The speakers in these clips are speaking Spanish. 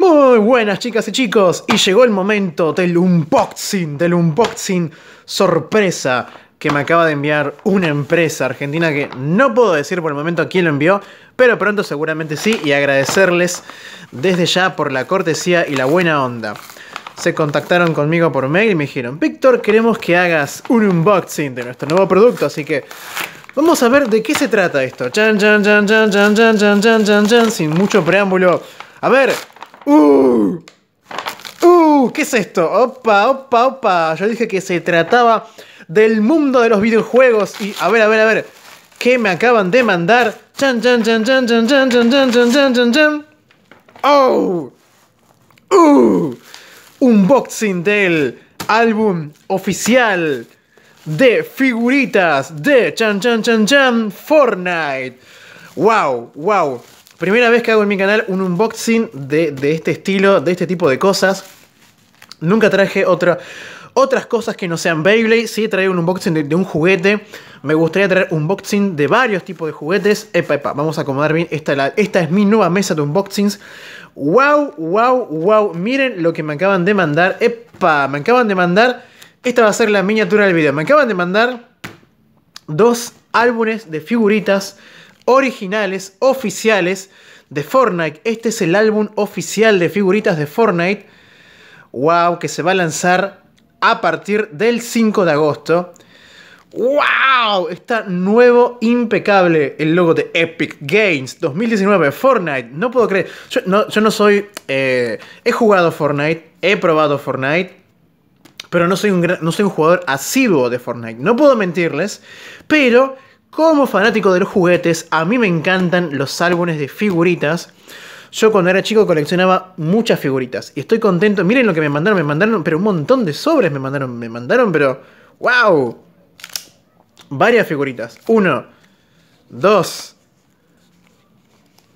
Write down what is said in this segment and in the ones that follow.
Muy buenas chicas y chicos, y llegó el momento del unboxing, del unboxing sorpresa que me acaba de enviar una empresa argentina que no puedo decir por el momento quién lo envió, pero pronto seguramente sí, y agradecerles desde ya por la cortesía y la buena onda. Se contactaron conmigo por mail y me dijeron, Víctor, queremos que hagas un unboxing de nuestro nuevo producto, así que Vamos a ver de qué se trata esto. Chan, chan, chan, chan, chan, chan, chan, chan, chan, sin mucho preámbulo. A ver, ¡Uh! ¡Uh! ¿Qué es esto? ¡Opa, opa, opa! Yo dije que se trataba del mundo de los videojuegos. Y a ver, a ver, a ver. ¿Qué me acaban de mandar? ¡Chan, chan, chan, chan, chan, chan, chan, chan, chan, chan, chan, chan! ¡Oh! ¡Uh! Unboxing del álbum oficial de figuritas de Chan Chan Chan Chan Fortnite. ¡Wow! ¡Wow! Primera vez que hago en mi canal un unboxing de, este estilo, de este tipo de cosas. Nunca traje otras cosas que no sean Beyblade. Sí, traje un unboxing de, un juguete. Me gustaría traer unboxing de varios tipos de juguetes. Epa, epa, vamos a acomodar bien. Esta, esta es mi nueva mesa de unboxings. ¡Wow, wow, wow! Miren lo que me acaban de mandar. ¡Epa! Me acaban de mandar... Esta va a ser la miniatura del video. Me acaban de mandar dos álbumes de figuritas originales, oficiales de Fortnite. Este es el álbum oficial de figuritas de Fortnite. ¡Wow! Que se va a lanzar a partir del 5 de agosto. ¡Wow! Está nuevo, impecable el logo de Epic Games 2019, Fortnite. No puedo creer. Yo no, soy. Eh, he jugado Fortnite, he probado Fortnite, pero no soy, un, no soy un jugador asiduo de Fortnite. No puedo mentirles, pero como fanático de los juguetes, a mí me encantan los álbumes de figuritas. Yo cuando era chico coleccionaba muchas figuritas y estoy contento. Miren lo que me mandaron, me mandaron, pero un montón de sobres me mandaron, me mandaron, pero wow. Varias figuritas. Uno, dos,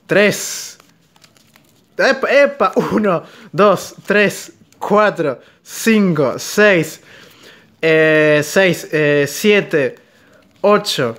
tres. Epa, uno, dos, tres, cuatro, cinco, seis, eh, seis, eh, siete, ocho.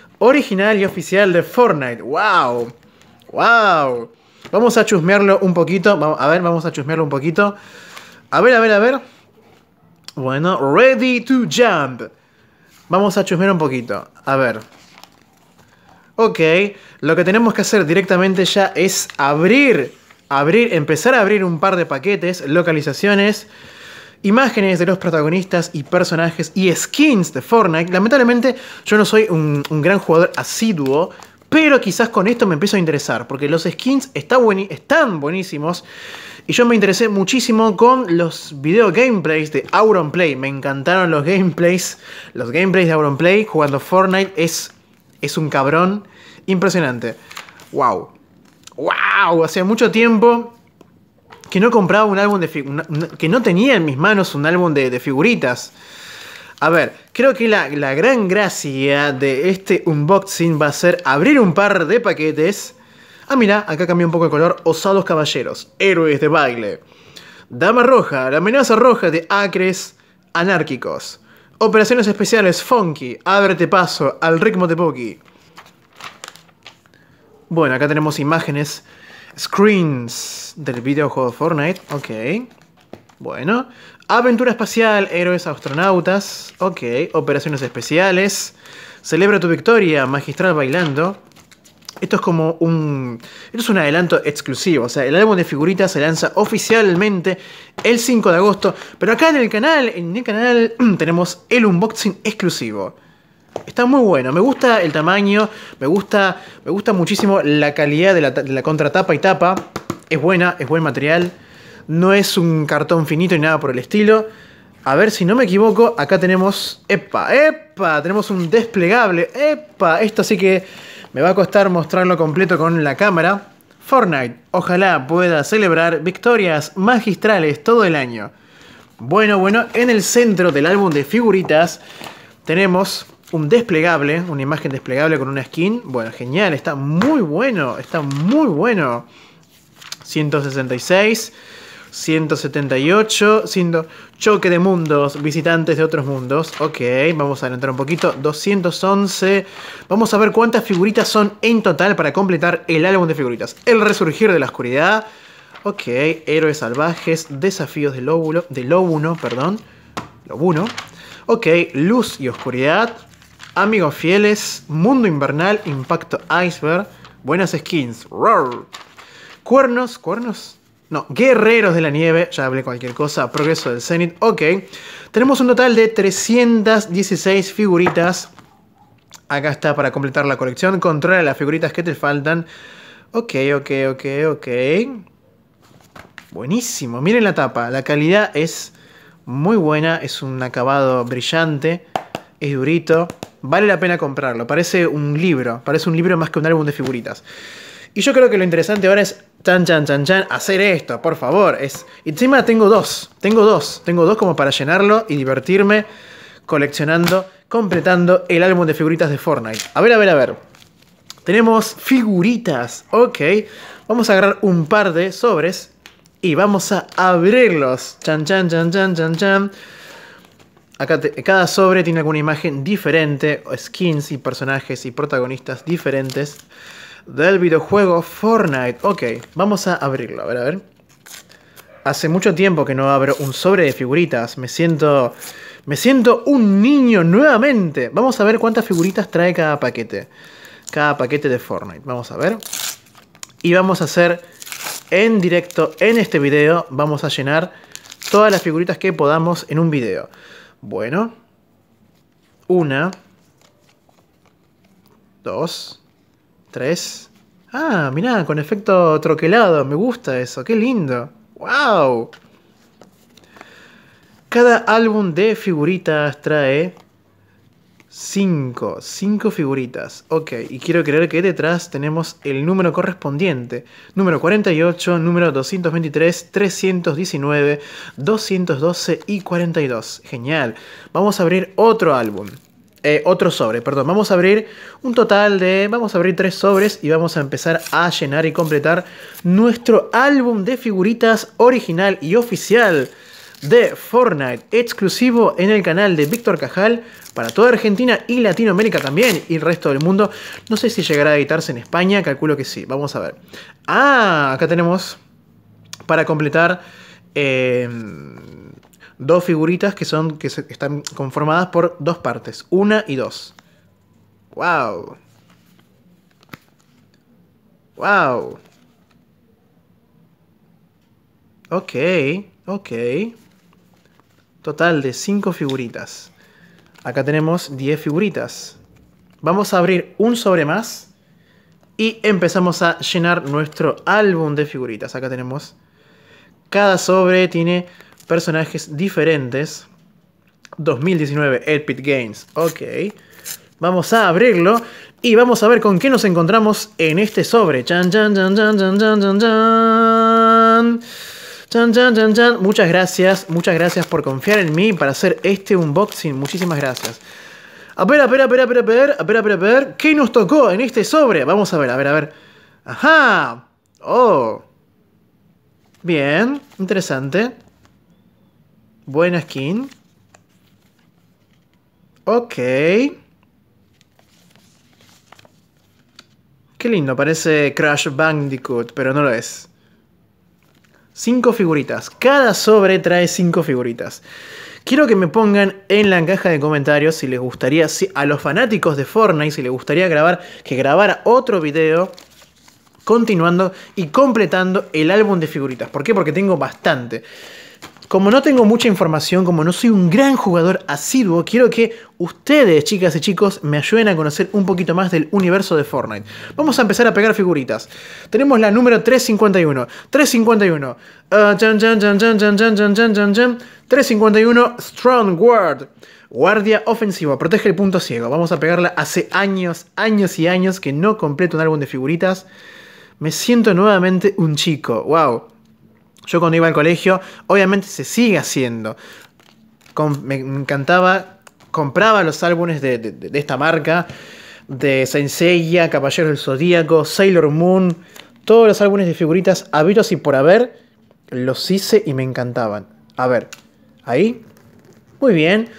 original y oficial de Fortnite. ¡Wow! ¡Wow! Vamos a chusmearlo un poquito. A ver, vamos a chusmearlo un poquito. A ver, a ver, a ver. Bueno, ready to jump. Vamos a chusmear un poquito. A ver. Ok, lo que tenemos que hacer directamente ya es abrir, abrir, empezar a abrir un par de paquetes, localizaciones imágenes de los protagonistas y personajes y skins de Fortnite. Lamentablemente yo no soy un, gran jugador asiduo, pero quizás con esto me empiezo a interesar, porque los skins están buenísimos. Y yo me interesé muchísimo con los video gameplays de Auronplay. Me encantaron los gameplays. Los gameplays de Auronplay jugando Fortnite es, es un cabrón impresionante. ¡Wow! ¡Wow! Hace mucho tiempo que no compraba un álbum de que no tenía en mis manos un álbum de, figuritas. A ver, creo que la, gran gracia de este unboxing va a ser abrir un par de paquetes. Ah, mira, acá cambia un poco el color. Osados caballeros, héroes de baile. Dama roja, la amenaza roja de acres anárquicos. Operaciones especiales, funky, ábrete paso, al ritmo de Poki. Bueno, acá tenemos imágenes Screens del videojuego Fortnite, ok. Bueno. Aventura espacial, héroes astronautas, ok. Operaciones especiales. Celebra tu victoria, magistral bailando. Esto es como un. Esto es un adelanto exclusivo. O sea, el álbum de figuritas se lanza oficialmente el 5 de agosto. Pero acá en el canal, en el canal, tenemos el unboxing exclusivo. Está muy bueno, me gusta el tamaño, me gusta, me gusta muchísimo la calidad de la, de la contratapa y tapa. Es buena, es buen material, no es un cartón finito ni nada por el estilo. A ver si no me equivoco, acá tenemos... ¡Epa! ¡Epa! Tenemos un desplegable. ¡Epa! Esto sí que me va a costar mostrarlo completo con la cámara. Fortnite, ojalá pueda celebrar victorias magistrales todo el año. Bueno, bueno, en el centro del álbum de figuritas tenemos un desplegable, una imagen desplegable con una skin. Bueno, genial, está muy bueno, está muy bueno. 166, 178, siendo choque de mundos, visitantes de otros mundos. Ok, vamos a adelantar un poquito. 211. Vamos a ver cuántas figuritas son en total para completar el álbum de figuritas. El resurgir de la oscuridad. Ok, héroes salvajes, desafíos del óvulo, del óvulo, perdón. Lobuno. Ok, luz y oscuridad. Amigos fieles, Mundo Invernal, Impacto Iceberg, buenas skins, roar. Cuernos, cuernos, no, Guerreros de la Nieve, ya hablé cualquier cosa, Progreso del Zenith, ok. Tenemos un total de 316 figuritas. Acá está para completar la colección. Controla las figuritas que te faltan. Ok, ok, ok, ok. Buenísimo, miren la tapa, la calidad es muy buena, es un acabado brillante es durito, vale la pena comprarlo, parece un libro, parece un libro más que un álbum de figuritas. Y yo creo que lo interesante ahora es, chan, chan, chan, chan, hacer esto, por favor. Es, encima tengo dos, tengo dos, tengo dos como para llenarlo y divertirme coleccionando, completando el álbum de figuritas de Fortnite. A ver, a ver, a ver. Tenemos figuritas, ok. Vamos a agarrar un par de sobres y vamos a abrirlos. Chan, chan, chan, chan, chan, chan cada sobre tiene alguna imagen diferente, skins y personajes y protagonistas diferentes del videojuego Fortnite. Ok, vamos a abrirlo, a ver, a ver. Hace mucho tiempo que no abro un sobre de figuritas, me siento... Me siento un niño nuevamente. Vamos a ver cuántas figuritas trae cada paquete. Cada paquete de Fortnite. Vamos a ver. Y vamos a hacer en directo, en este video, vamos a llenar todas las figuritas que podamos en un video. Bueno. Una. Dos. Tres. Ah, mirá, con efecto troquelado. Me gusta eso. Qué lindo. ¡Wow! Cada álbum de figuritas trae 5, 5 figuritas. Ok, y quiero creer que detrás tenemos el número correspondiente. Número 48, número 223, 319, 212 y 42. Genial. Vamos a abrir otro álbum. Eh, otro sobre, perdón. Vamos a abrir un total de... Vamos a abrir tres sobres y vamos a empezar a llenar y completar nuestro álbum de figuritas original y oficial de Fortnite, exclusivo en el canal de Víctor Cajal para toda Argentina y Latinoamérica también y el resto del mundo. No sé si llegará a editarse en España, calculo que sí, vamos a ver. Ah, acá tenemos para completar em, dos figuritas que, son, que están conformadas por dos partes, una y dos. ¡Wow! ¡Wow! Ok, ok. Total de 5 figuritas. Acá tenemos 10 figuritas. Vamos a abrir un sobre más. Y empezamos a llenar nuestro álbum de figuritas. Acá tenemos... Cada sobre tiene personajes diferentes. 2019 Pitt Games. Ok. Vamos a abrirlo y vamos a ver con qué nos encontramos en este sobre. Chan, chan, chan, chan, chan, chan, chan. Chan, chan, chan, chan. Muchas gracias, muchas gracias por confiar en mí para hacer este unboxing. Muchísimas gracias. A ver, a ver, a ver, a ver, a ver, a ver, a ver, ¿Qué nos tocó en este sobre? Vamos a ver, a ver, a ver. Ajá. Oh. Bien, interesante. Buena skin. Ok. Qué lindo, parece Crash Bandicoot, pero no lo es. Cinco figuritas. Cada sobre trae cinco figuritas. Quiero que me pongan en la caja de comentarios si les gustaría, a los fanáticos de Fortnite, si les gustaría grabar, que grabara otro video continuando y completando el álbum de figuritas. ¿Por qué? Porque tengo bastante. Como no tengo mucha información, como no soy un gran jugador asiduo, quiero que ustedes, chicas y chicos, me ayuden a conocer un poquito más del universo de Fortnite. Vamos a empezar a pegar figuritas. Tenemos la número 351. 351. 351 Strong Guard. Guardia ofensiva, protege el punto ciego. Vamos a pegarla hace años, años y años que no completo un álbum de figuritas. Me siento nuevamente un chico. Wow. Yo cuando iba al colegio, obviamente se sigue haciendo. me, encantaba, compraba los álbumes de, esta marca, de Saint Caballero del Zodíaco, Sailor Moon, todos los álbumes de figuritas habidos y por haber, los hice y me encantaban. A ver, ahí. Muy bien.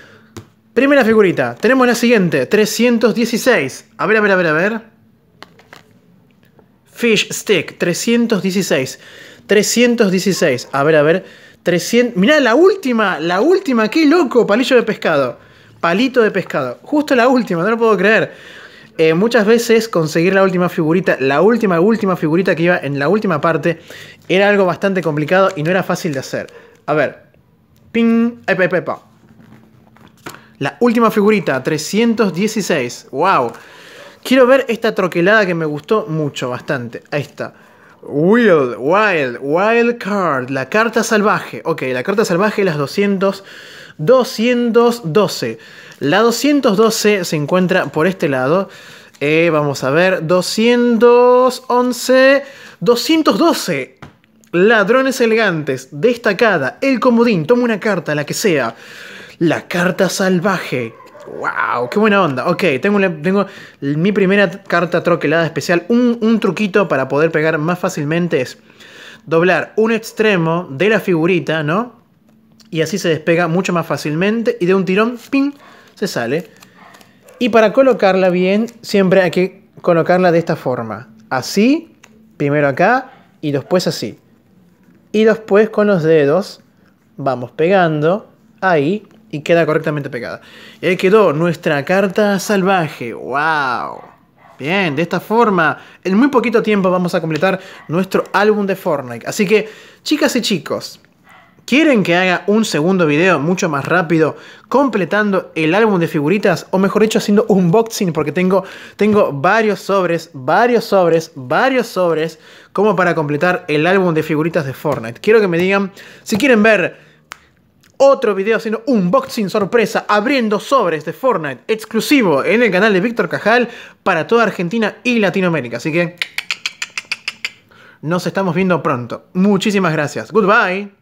Primera figurita, tenemos la siguiente, 316. A ver, a ver, a ver, a ver. Fish Stick, 316. 316. A ver, a ver. 300. Mirá, la última, la última, qué loco, palillo de pescado. Palito de pescado. Justo la última, no lo puedo creer. Eh, muchas veces conseguir la última figurita, la última, última figurita que iba en la última parte, era algo bastante complicado y no era fácil de hacer. A ver. Ping. Epa, epa. La última figurita, 316. ¡Wow! Quiero ver esta troquelada que me gustó mucho, bastante. Ahí está. Wild, Wild, Wild Card, la carta salvaje. Ok, la carta salvaje, las 200, 212. La 212 se encuentra por este lado. Eh, vamos a ver, 211, 212. Ladrones elegantes, destacada, el comodín, toma una carta, la que sea. La carta salvaje. ¡Wow! ¡Qué buena onda! Ok, tengo, tengo mi primera carta troquelada especial. Un, un, truquito para poder pegar más fácilmente es doblar un extremo de la figurita, ¿no? Y así se despega mucho más fácilmente y de un tirón, ¡ping!, se sale. Y para colocarla bien, siempre hay que colocarla de esta forma. Así, primero acá y después así. Y después con los dedos vamos pegando ahí y queda correctamente pegada. Y ahí quedó nuestra carta salvaje. ¡Wow! Bien, de esta forma, en muy poquito tiempo vamos a completar nuestro álbum de Fortnite. Así que, chicas y chicos, ¿quieren que haga un segundo video mucho más rápido completando el álbum de figuritas? O mejor dicho, haciendo un unboxing, porque tengo, tengo varios sobres, varios sobres, varios sobres como para completar el álbum de figuritas de Fortnite. Quiero que me digan si quieren ver otro video haciendo unboxing sorpresa, abriendo sobres de Fortnite exclusivo en el canal de Víctor Cajal para toda Argentina y Latinoamérica. Así que nos estamos viendo pronto. Muchísimas gracias. Goodbye.